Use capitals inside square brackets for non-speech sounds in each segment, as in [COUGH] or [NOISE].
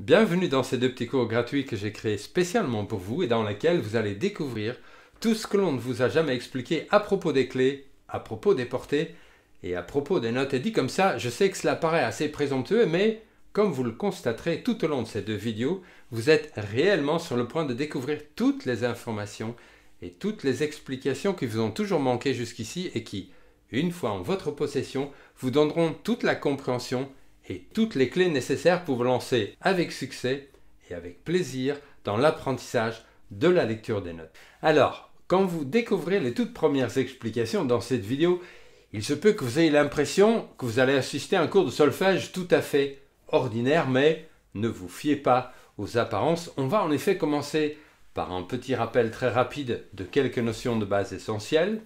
Bienvenue dans ces deux petits cours gratuits que j'ai créés spécialement pour vous et dans lesquels vous allez découvrir tout ce que l'on ne vous a jamais expliqué à propos des clés, à propos des portées et à propos des notes. Et dit comme ça, je sais que cela paraît assez présomptueux, mais comme vous le constaterez tout au long de ces deux vidéos, vous êtes réellement sur le point de découvrir toutes les informations et toutes les explications qui vous ont toujours manqué jusqu'ici et qui, une fois en votre possession, vous donneront toute la compréhension et toutes les clés nécessaires pour vous lancer avec succès et avec plaisir dans l'apprentissage de la lecture des notes. Alors, quand vous découvrez les toutes premières explications dans cette vidéo, il se peut que vous ayez l'impression que vous allez assister à un cours de solfège tout à fait ordinaire, mais ne vous fiez pas aux apparences. On va en effet commencer par un petit rappel très rapide de quelques notions de base essentielles.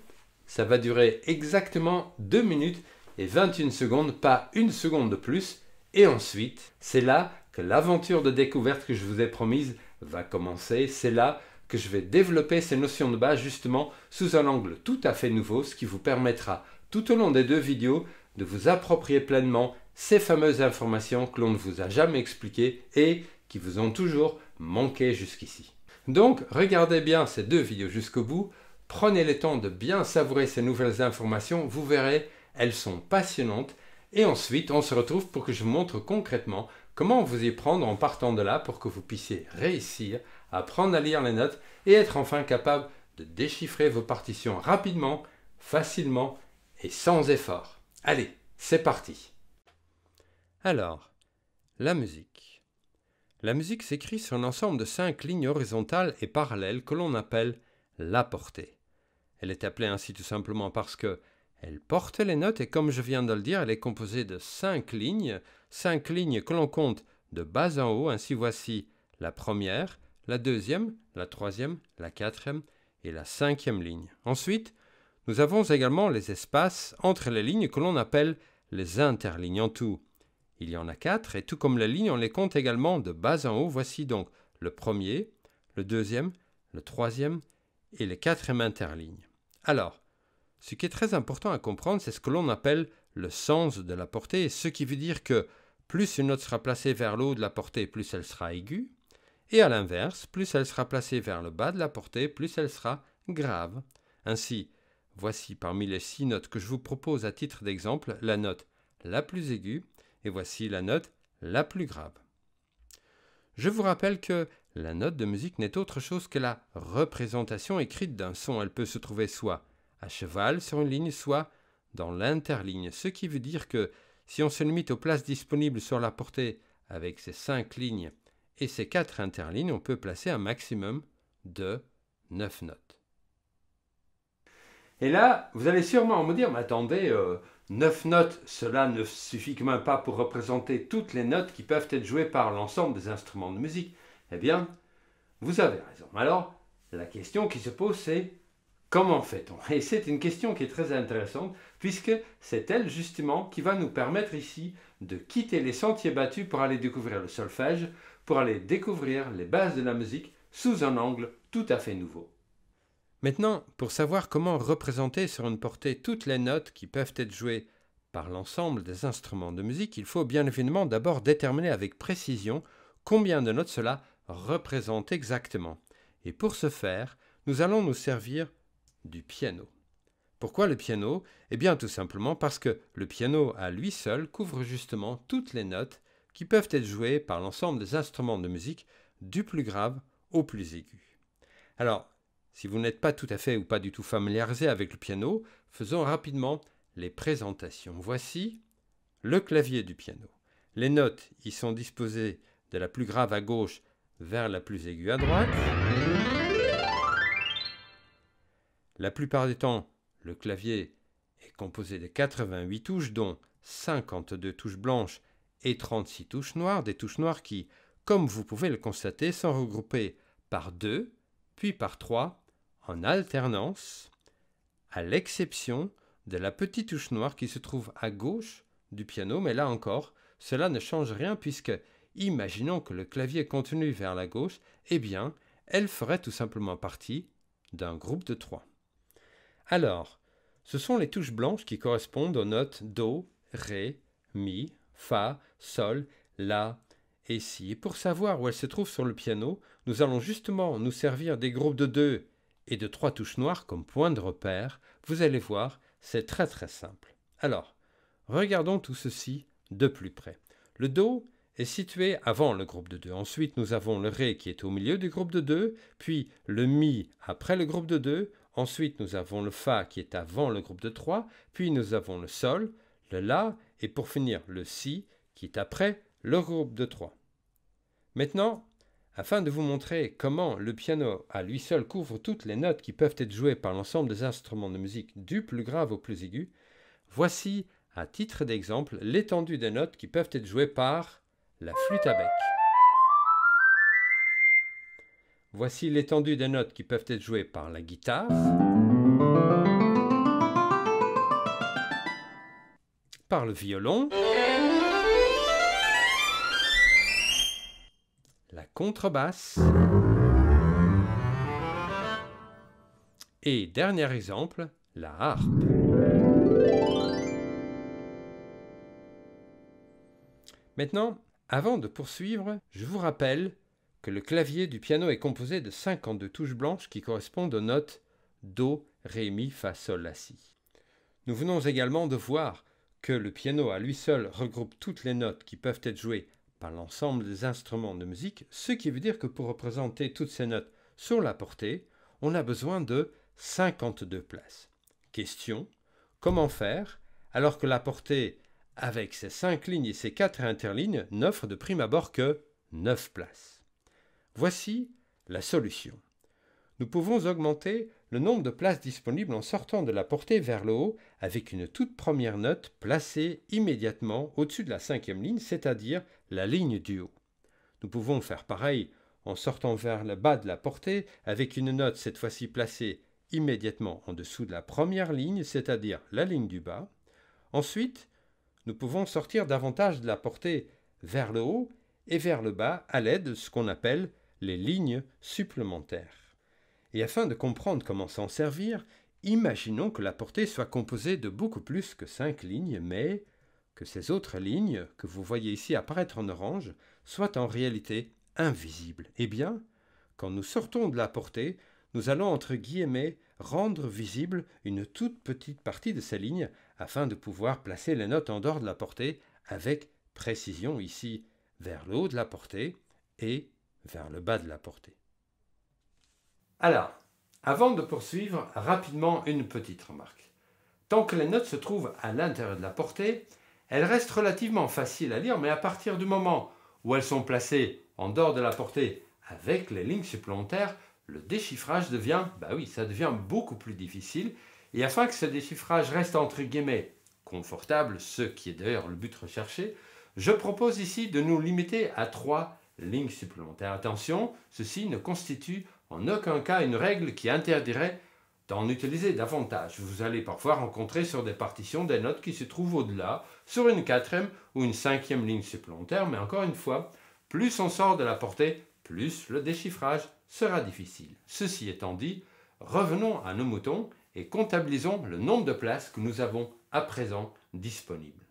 Ça va durer exactement deux minutes et 21 secondes, pas une seconde de plus. Et ensuite, c'est là que l'aventure de découverte que je vous ai promise va commencer. C'est là que je vais développer ces notions de base justement sous un angle tout à fait nouveau, ce qui vous permettra tout au long des deux vidéos de vous approprier pleinement ces fameuses informations que l'on ne vous a jamais expliquées et qui vous ont toujours manqué jusqu'ici. Donc regardez bien ces deux vidéos jusqu'au bout, prenez le temps de bien savourer ces nouvelles informations, vous verrez, elles sont passionnantes. Et ensuite, on se retrouve pour que je vous montre concrètement comment vous y prendre en partant de là pour que vous puissiez réussir à apprendre à lire les notes et être enfin capable de déchiffrer vos partitions rapidement, facilement et sans effort. Allez, c'est parti Alors, la musique. La musique s'écrit sur un ensemble de cinq lignes horizontales et parallèles que l'on appelle la portée. Elle est appelée ainsi tout simplement parce que elle porte les notes et comme je viens de le dire, elle est composée de cinq lignes, cinq lignes que l'on compte de bas en haut, ainsi voici la première, la deuxième, la troisième, la quatrième et la cinquième ligne. Ensuite, nous avons également les espaces entre les lignes que l'on appelle les interlignes en tout. Il y en a quatre et tout comme les lignes, on les compte également de bas en haut. Voici donc le premier, le deuxième, le troisième et les quatrième interlignes. Alors, ce qui est très important à comprendre, c'est ce que l'on appelle le sens de la portée, ce qui veut dire que plus une note sera placée vers le haut de la portée, plus elle sera aiguë, et à l'inverse, plus elle sera placée vers le bas de la portée, plus elle sera grave. Ainsi, voici parmi les six notes que je vous propose à titre d'exemple la note la plus aiguë et voici la note la plus grave. Je vous rappelle que la note de musique n'est autre chose que la représentation écrite d'un son. Elle peut se trouver soit à cheval sur une ligne, soit dans l'interligne, ce qui veut dire que si on se limite aux places disponibles sur la portée avec ces 5 lignes et ces 4 interlignes, on peut placer un maximum de 9 notes. Et là, vous allez sûrement me dire, mais attendez, 9 euh, notes, cela ne suffit quand même pas pour représenter toutes les notes qui peuvent être jouées par l'ensemble des instruments de musique. Eh bien, vous avez raison. Alors, la question qui se pose, c'est Comment fait-on Et c'est une question qui est très intéressante, puisque c'est elle justement qui va nous permettre ici de quitter les sentiers battus pour aller découvrir le solfège, pour aller découvrir les bases de la musique sous un angle tout à fait nouveau. Maintenant, pour savoir comment représenter sur une portée toutes les notes qui peuvent être jouées par l'ensemble des instruments de musique, il faut bien évidemment d'abord déterminer avec précision combien de notes cela représente exactement. Et pour ce faire, nous allons nous servir du piano. Pourquoi le piano Eh bien tout simplement parce que le piano à lui seul couvre justement toutes les notes qui peuvent être jouées par l'ensemble des instruments de musique du plus grave au plus aigu. Alors, si vous n'êtes pas tout à fait ou pas du tout familiarisé avec le piano, faisons rapidement les présentations. Voici le clavier du piano. Les notes y sont disposées de la plus grave à gauche vers la plus aiguë à droite. La plupart du temps, le clavier est composé de 88 touches, dont 52 touches blanches et 36 touches noires, des touches noires qui, comme vous pouvez le constater, sont regroupées par deux, puis par trois, en alternance, à l'exception de la petite touche noire qui se trouve à gauche du piano, mais là encore, cela ne change rien puisque, imaginons que le clavier continue vers la gauche, eh bien, elle ferait tout simplement partie d'un groupe de trois. Alors, ce sont les touches blanches qui correspondent aux notes Do, Ré, Mi, Fa, Sol, La et Si. Et pour savoir où elles se trouvent sur le piano, nous allons justement nous servir des groupes de deux et de trois touches noires comme point de repère. Vous allez voir, c'est très très simple. Alors, regardons tout ceci de plus près. Le Do est situé avant le groupe de deux. Ensuite, nous avons le Ré qui est au milieu du groupe de deux, puis le Mi après le groupe de deux. Ensuite, nous avons le Fa qui est avant le groupe de 3, puis nous avons le Sol, le La, et pour finir le Si qui est après le groupe de 3. Maintenant, afin de vous montrer comment le piano à lui seul couvre toutes les notes qui peuvent être jouées par l'ensemble des instruments de musique du plus grave au plus aigu, voici à titre d'exemple l'étendue des notes qui peuvent être jouées par la flûte à bec. Voici l'étendue des notes qui peuvent être jouées par la guitare, par le violon, la contrebasse, et dernier exemple, la harpe. Maintenant, avant de poursuivre, je vous rappelle que le clavier du piano est composé de 52 touches blanches qui correspondent aux notes Do, Ré, Mi, Fa, Sol, La, Si. Nous venons également de voir que le piano à lui seul regroupe toutes les notes qui peuvent être jouées par l'ensemble des instruments de musique, ce qui veut dire que pour représenter toutes ces notes sur la portée, on a besoin de 52 places. Question, comment faire alors que la portée avec ses 5 lignes et ses 4 interlignes n'offre de prime abord que 9 places Voici la solution. Nous pouvons augmenter le nombre de places disponibles en sortant de la portée vers le haut avec une toute première note placée immédiatement au-dessus de la cinquième ligne, c'est-à-dire la ligne du haut. Nous pouvons faire pareil en sortant vers le bas de la portée avec une note cette fois-ci placée immédiatement en dessous de la première ligne, c'est-à-dire la ligne du bas. Ensuite, nous pouvons sortir davantage de la portée vers le haut et vers le bas à l'aide de ce qu'on appelle les lignes supplémentaires. Et afin de comprendre comment s'en servir, imaginons que la portée soit composée de beaucoup plus que cinq lignes, mais que ces autres lignes, que vous voyez ici apparaître en orange, soient en réalité invisibles. Eh bien, quand nous sortons de la portée, nous allons entre guillemets rendre visible une toute petite partie de ces lignes afin de pouvoir placer les notes en dehors de la portée avec précision ici vers le haut de la portée et vers le bas de la portée. Alors, avant de poursuivre, rapidement une petite remarque. Tant que les notes se trouvent à l'intérieur de la portée, elles restent relativement faciles à lire, mais à partir du moment où elles sont placées en dehors de la portée avec les lignes supplémentaires, le déchiffrage devient, bah oui, ça devient beaucoup plus difficile. Et afin que ce déchiffrage reste entre guillemets confortable, ce qui est d'ailleurs le but recherché, je propose ici de nous limiter à trois ligne supplémentaire. Attention, ceci ne constitue en aucun cas une règle qui interdirait d'en utiliser davantage. Vous allez parfois rencontrer sur des partitions des notes qui se trouvent au-delà, sur une quatrième ou une cinquième ligne supplémentaire, mais encore une fois, plus on sort de la portée, plus le déchiffrage sera difficile. Ceci étant dit, revenons à nos moutons et comptabilisons le nombre de places que nous avons à présent disponibles.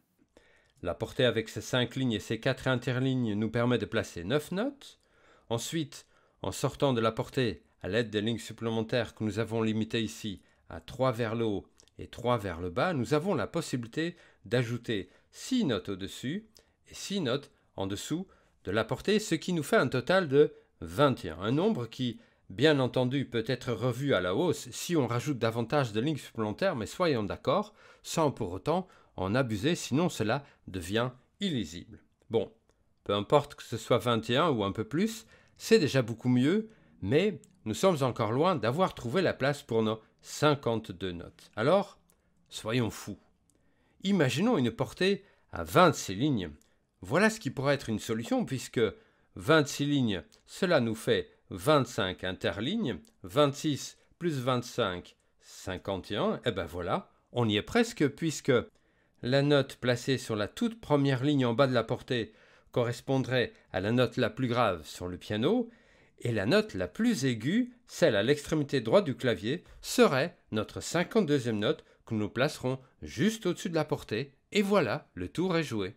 La portée avec ses 5 lignes et ses 4 interlignes nous permet de placer 9 notes. Ensuite, en sortant de la portée à l'aide des lignes supplémentaires que nous avons limitées ici à 3 vers le haut et 3 vers le bas, nous avons la possibilité d'ajouter 6 notes au-dessus et 6 notes en dessous de la portée, ce qui nous fait un total de 21. Un nombre qui, bien entendu, peut être revu à la hausse si on rajoute davantage de lignes supplémentaires, mais soyons d'accord, sans pour autant en abuser, sinon cela devient illisible. Bon, peu importe que ce soit 21 ou un peu plus, c'est déjà beaucoup mieux, mais nous sommes encore loin d'avoir trouvé la place pour nos 52 notes. Alors, soyons fous. Imaginons une portée à 26 lignes. Voilà ce qui pourrait être une solution puisque 26 lignes, cela nous fait 25 interlignes, 26 plus 25, 51, et eh ben voilà, on y est presque puisque la note placée sur la toute première ligne en bas de la portée correspondrait à la note la plus grave sur le piano, et la note la plus aiguë, celle à l'extrémité droite du clavier, serait notre 52e note que nous placerons juste au-dessus de la portée, et voilà, le tour est joué.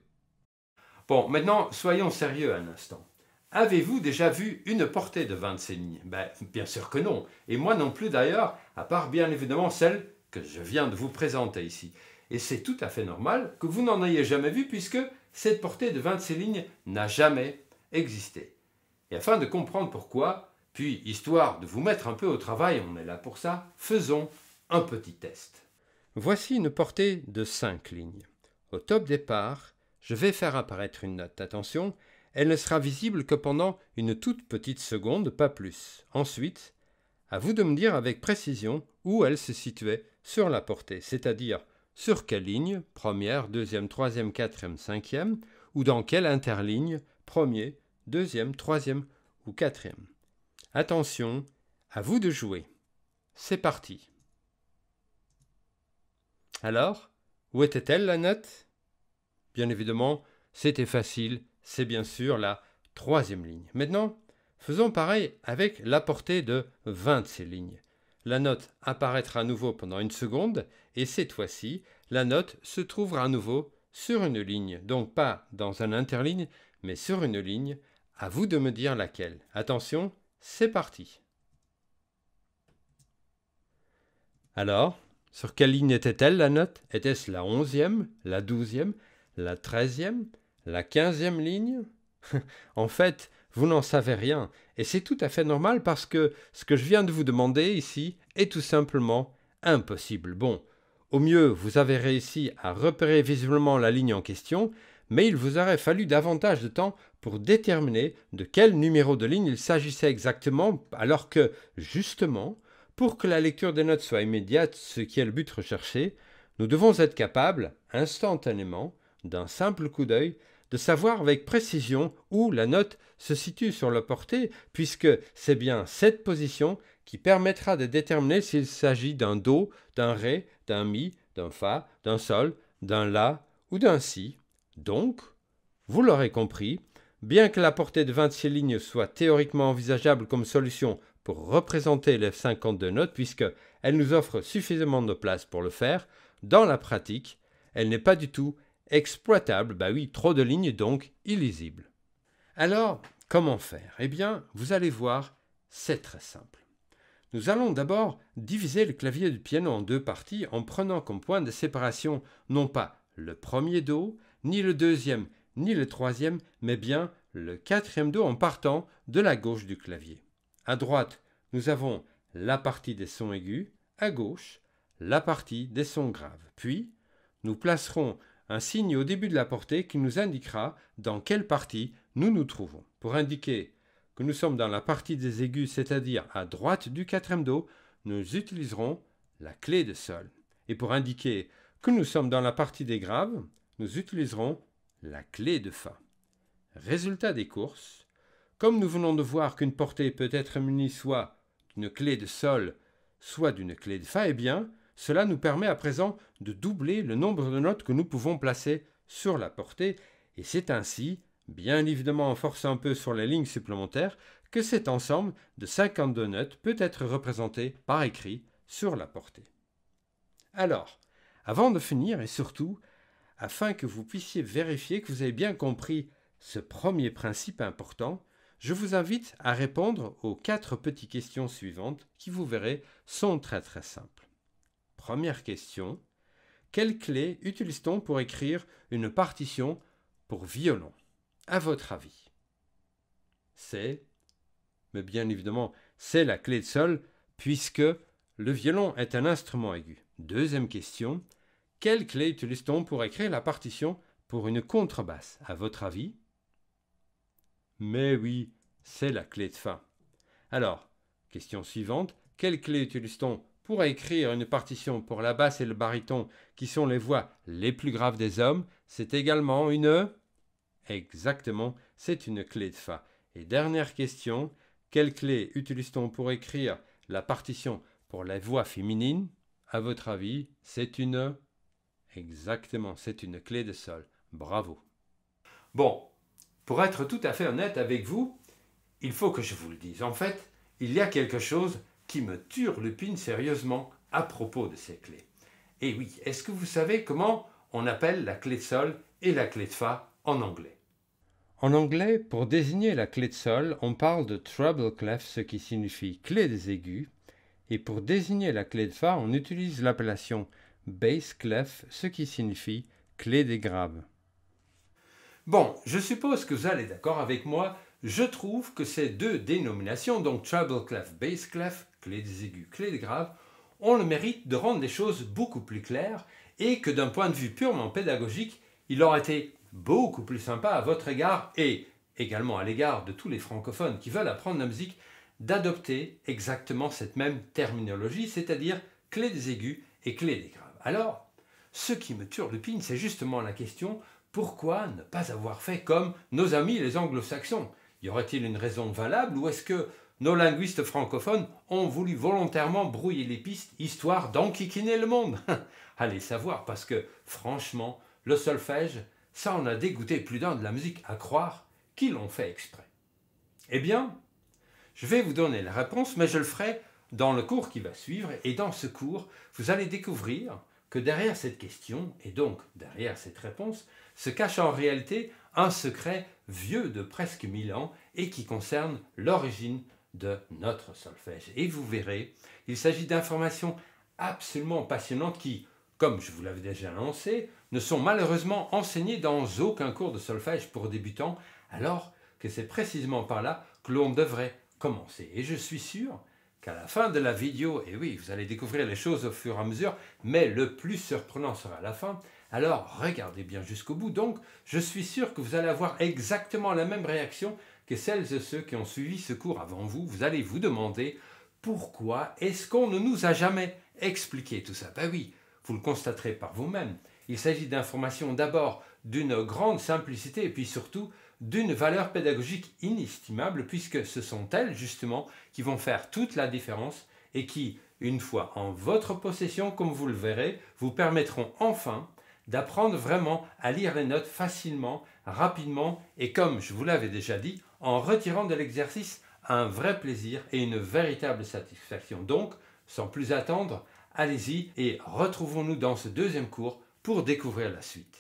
Bon, maintenant, soyons sérieux un instant. Avez-vous déjà vu une portée de 26 lignes ben, Bien sûr que non, et moi non plus d'ailleurs, à part bien évidemment celle que je viens de vous présenter ici. Et c'est tout à fait normal que vous n'en ayez jamais vu puisque cette portée de 26 lignes n'a jamais existé. Et afin de comprendre pourquoi, puis histoire de vous mettre un peu au travail, on est là pour ça, faisons un petit test. Voici une portée de 5 lignes. Au top départ, je vais faire apparaître une note. Attention, elle ne sera visible que pendant une toute petite seconde, pas plus. Ensuite, à vous de me dire avec précision où elle se situait sur la portée, c'est-à-dire sur quelle ligne, première, deuxième, troisième, quatrième, cinquième, ou dans quelle interligne, premier, deuxième, troisième ou quatrième Attention, à vous de jouer. C'est parti. Alors, où était-elle la note Bien évidemment, c'était facile, c'est bien sûr la troisième ligne. Maintenant, faisons pareil avec la portée de 20 de ces lignes. La note apparaîtra à nouveau pendant une seconde et cette fois-ci, la note se trouvera à nouveau sur une ligne, donc pas dans un interligne, mais sur une ligne. À vous de me dire laquelle. Attention, c'est parti. Alors, sur quelle ligne était-elle la note Était-ce la onzième, la douzième, la treizième, la quinzième ligne [LAUGHS] En fait, vous n'en savez rien. Et c'est tout à fait normal parce que ce que je viens de vous demander ici est tout simplement impossible. Bon, au mieux, vous avez réussi à repérer visiblement la ligne en question, mais il vous aurait fallu davantage de temps pour déterminer de quel numéro de ligne il s'agissait exactement, alors que, justement, pour que la lecture des notes soit immédiate, ce qui est le but recherché, nous devons être capables, instantanément, d'un simple coup d'œil, de savoir avec précision où la note se situe sur la portée, puisque c'est bien cette position qui permettra de déterminer s'il s'agit d'un Do, d'un Ré, d'un Mi, d'un Fa, d'un Sol, d'un La ou d'un Si. Donc, vous l'aurez compris, bien que la portée de 26 lignes soit théoriquement envisageable comme solution pour représenter les 52 notes, puisque elle nous offre suffisamment de place pour le faire, dans la pratique, elle n'est pas du tout Exploitable, bah oui, trop de lignes donc illisible. Alors, comment faire Eh bien, vous allez voir, c'est très simple. Nous allons d'abord diviser le clavier du piano en deux parties en prenant comme point de séparation non pas le premier Do, ni le deuxième, ni le troisième, mais bien le quatrième Do en partant de la gauche du clavier. À droite, nous avons la partie des sons aigus, à gauche, la partie des sons graves. Puis, nous placerons un signe au début de la portée qui nous indiquera dans quelle partie nous nous trouvons. Pour indiquer que nous sommes dans la partie des aigus, c'est-à-dire à droite du quatrième do, nous utiliserons la clé de sol. Et pour indiquer que nous sommes dans la partie des graves, nous utiliserons la clé de fa. Résultat des courses, comme nous venons de voir qu'une portée peut être munie soit d'une clé de sol, soit d'une clé de fa, eh bien, cela nous permet à présent de doubler le nombre de notes que nous pouvons placer sur la portée, et c'est ainsi, bien évidemment en forçant un peu sur les lignes supplémentaires, que cet ensemble de 52 notes peut être représenté par écrit sur la portée. Alors, avant de finir et surtout, afin que vous puissiez vérifier que vous avez bien compris ce premier principe important, je vous invite à répondre aux quatre petites questions suivantes qui, vous verrez, sont très très simples. Première question. Quelle clé utilise-t-on pour écrire une partition pour violon À votre avis C'est, mais bien évidemment, c'est la clé de sol puisque le violon est un instrument aigu. Deuxième question. Quelle clé utilise-t-on pour écrire la partition pour une contrebasse À votre avis Mais oui, c'est la clé de fa. Alors, question suivante. Quelle clé utilise-t-on pour écrire une partition pour la basse et le baryton, qui sont les voix les plus graves des hommes, c'est également une... Exactement, c'est une clé de Fa. Et dernière question, quelle clé utilise-t-on pour écrire la partition pour les voix féminines À votre avis, c'est une... Exactement, c'est une clé de sol. Bravo. Bon, pour être tout à fait honnête avec vous, il faut que je vous le dise. En fait, il y a quelque chose qui me turlupine sérieusement à propos de ces clés. Et oui, est-ce que vous savez comment on appelle la clé de sol et la clé de fa en anglais En anglais, pour désigner la clé de sol, on parle de treble clef, ce qui signifie clé des aigus, et pour désigner la clé de fa, on utilise l'appellation bass clef, ce qui signifie clé des graves. Bon, je suppose que vous allez d'accord avec moi je trouve que ces deux dénominations, donc treble clef, bass clef, clé des aigus, clé des graves, ont le mérite de rendre les choses beaucoup plus claires et que d'un point de vue purement pédagogique, il aurait été beaucoup plus sympa à votre égard et également à l'égard de tous les francophones qui veulent apprendre la musique d'adopter exactement cette même terminologie, c'est-à-dire clé des aigus et clé des graves. Alors, ce qui me turlupine, c'est justement la question pourquoi ne pas avoir fait comme nos amis les anglo-saxons y aurait-il une raison valable ou est-ce que nos linguistes francophones ont voulu volontairement brouiller les pistes, histoire d'enquiquiner le monde [LAUGHS] Allez savoir, parce que franchement, le solfège, ça en a dégoûté plus d'un de la musique à croire qu'ils l'ont fait exprès. Eh bien, je vais vous donner la réponse, mais je le ferai dans le cours qui va suivre, et dans ce cours, vous allez découvrir que derrière cette question, et donc derrière cette réponse, se cache en réalité un secret vieux de presque 1000 ans et qui concerne l'origine de notre solfège. Et vous verrez, il s'agit d'informations absolument passionnantes qui, comme je vous l'avais déjà annoncé, ne sont malheureusement enseignées dans aucun cours de solfège pour débutants, alors que c'est précisément par là que l'on devrait commencer. Et je suis sûr qu'à la fin de la vidéo, et oui, vous allez découvrir les choses au fur et à mesure, mais le plus surprenant sera à la fin, alors regardez bien jusqu'au bout. Donc je suis sûr que vous allez avoir exactement la même réaction que celles et ceux qui ont suivi ce cours avant vous. Vous allez vous demander pourquoi est-ce qu'on ne nous a jamais expliqué tout ça Ben oui, vous le constaterez par vous-même. Il s'agit d'informations d'abord d'une grande simplicité et puis surtout d'une valeur pédagogique inestimable puisque ce sont elles justement qui vont faire toute la différence et qui, une fois en votre possession comme vous le verrez, vous permettront enfin d'apprendre vraiment à lire les notes facilement, rapidement et comme je vous l'avais déjà dit, en retirant de l'exercice un vrai plaisir et une véritable satisfaction. Donc, sans plus attendre, allez-y et retrouvons-nous dans ce deuxième cours pour découvrir la suite.